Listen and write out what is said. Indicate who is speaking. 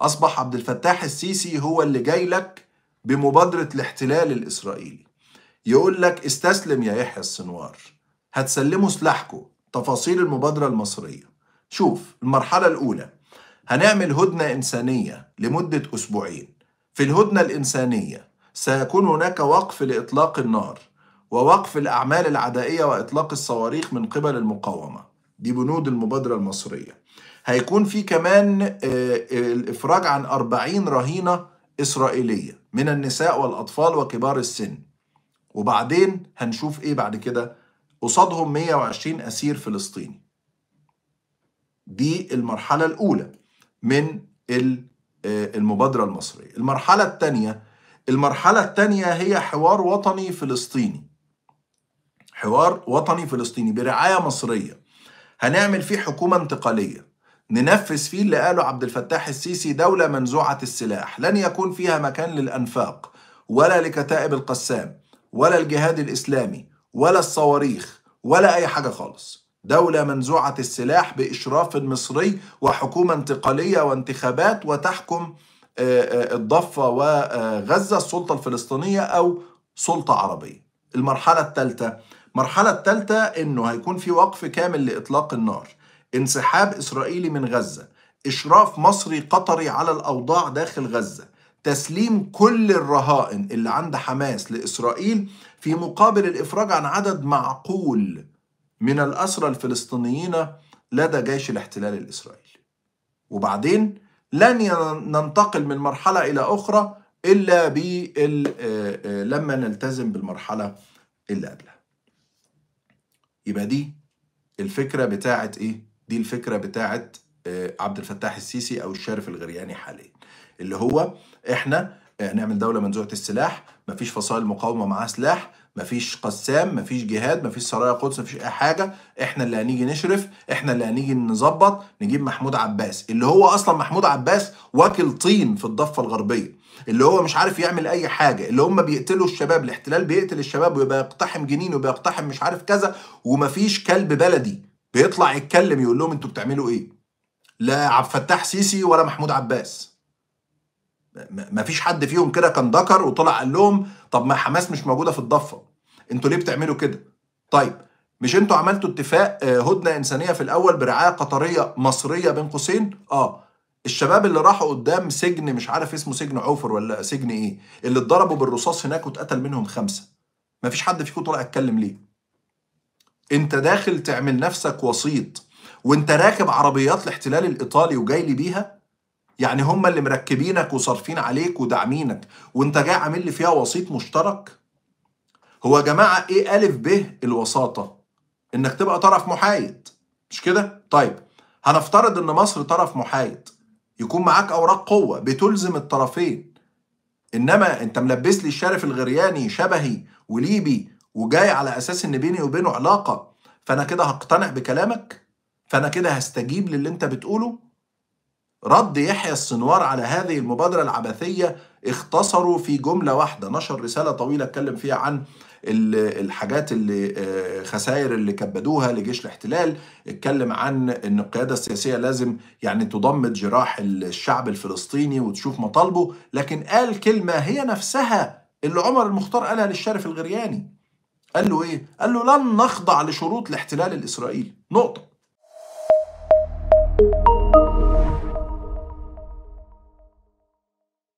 Speaker 1: أصبح عبد الفتاح السيسي هو اللي جاي لك بمبادرة الاحتلال الإسرائيلي يقول لك استسلم يا يحيى السنوار هتسلموا سلاحكم تفاصيل المبادرة المصرية شوف المرحلة الأولى هنعمل هدنة إنسانية لمدة أسبوعين في الهدنة الإنسانية سيكون هناك وقف لإطلاق النار ووقف الأعمال العدائية وإطلاق الصواريخ من قبل المقاومة دي بنود المبادرة المصرية هيكون في كمان آه، الافراج عن 40 رهينه اسرائيليه من النساء والاطفال وكبار السن وبعدين هنشوف ايه بعد كده قصادهم 120 اسير فلسطيني دي المرحله الاولى من آه، المبادره المصريه المرحله الثانيه المرحله الثانيه هي حوار وطني فلسطيني حوار وطني فلسطيني برعايه مصريه هنعمل فيه حكومه انتقاليه ننفذ فيه اللي قاله عبد الفتاح السيسي دولة منزوعة السلاح لن يكون فيها مكان للأنفاق ولا لكتائب القسام ولا الجهاد الإسلامي ولا الصواريخ ولا أي حاجة خالص دولة منزوعة السلاح بإشراف مصري وحكومة انتقالية وانتخابات وتحكم آه، آه، الضفة وغزة آه، السلطة الفلسطينية أو سلطة عربية المرحلة الثالثة المرحلة الثالثة أنه هيكون في وقف كامل لإطلاق النار انسحاب إسرائيلي من غزة إشراف مصري قطري على الأوضاع داخل غزة تسليم كل الرهائن اللي عند حماس لإسرائيل في مقابل الإفراج عن عدد معقول من الأسرى الفلسطينيين لدى جيش الاحتلال الإسرائيلي وبعدين لن ننتقل من مرحلة إلى أخرى إلا آه، آه، لما نلتزم بالمرحلة اللي قبلها يبقى دي الفكرة بتاعت إيه دي الفكره بتاعه آه، عبد الفتاح السيسي او الشارف الغرياني حاليا اللي هو احنا آه، نعمل دوله منزوعه السلاح مفيش فصائل مقاومه معاه سلاح مفيش قسام مفيش جهاد مفيش سرايا قدس مفيش اي حاجه احنا اللي هنيجي نشرف احنا اللي هنيجي نظبط نجيب محمود عباس اللي هو اصلا محمود عباس واكل طين في الضفه الغربيه اللي هو مش عارف يعمل اي حاجه اللي هم بيقتلوا الشباب الاحتلال بيقتل الشباب ويبقى يقتحم جنين وبيقتحم مش عارف كذا ومفيش كلب بلدي بيطلع يتكلم يقول لهم انتوا بتعملوا ايه لا عبد الفتاح سيسي ولا محمود عباس ما فيش حد فيهم كده كان ذكر وطلع قال لهم طب ما حماس مش موجوده في الضفه انتوا ليه بتعملوا كده طيب مش انتوا عملتوا اتفاق آه، هدنه انسانيه في الاول برعايه قطريه مصريه بين قوسين اه الشباب اللي راحوا قدام سجن مش عارف اسمه سجن عوفر ولا سجن ايه اللي اتضربوا بالرصاص هناك واتقتل منهم خمسه ما فيش حد فيكم طلع اتكلم ليه انت داخل تعمل نفسك وسيط وانت راكب عربيات الاحتلال الايطالي وجاي لي بيها يعني هم اللي مركبينك وصارفين عليك وداعمينك وانت جاي عامل لي فيها وسيط مشترك هو يا جماعه ايه الف ب الوساطه انك تبقى طرف محايد مش كده طيب هنفترض ان مصر طرف محايد يكون معاك اوراق قوه بتلزم الطرفين انما انت ملبس لي الشارف الغرياني شبهي وليبي وجاي على اساس ان بيني وبينه علاقه فانا كده هقتنع بكلامك فانا كده هستجيب للي انت بتقوله رد يحيى السنوار على هذه المبادرة العبثية اختصروا في جملة واحدة نشر رسالة طويلة اتكلم فيها عن الحاجات اللي آه، خسائر اللي كبدوها لجيش الاحتلال اتكلم عن ان القيادة السياسية لازم يعني تضمد جراح الشعب الفلسطيني وتشوف مطالبه لكن قال كلمة هي نفسها اللي عمر المختار قالها للشارف الغرياني قال له ايه؟ قال له لن نخضع لشروط الاحتلال الاسرائيلي نقطه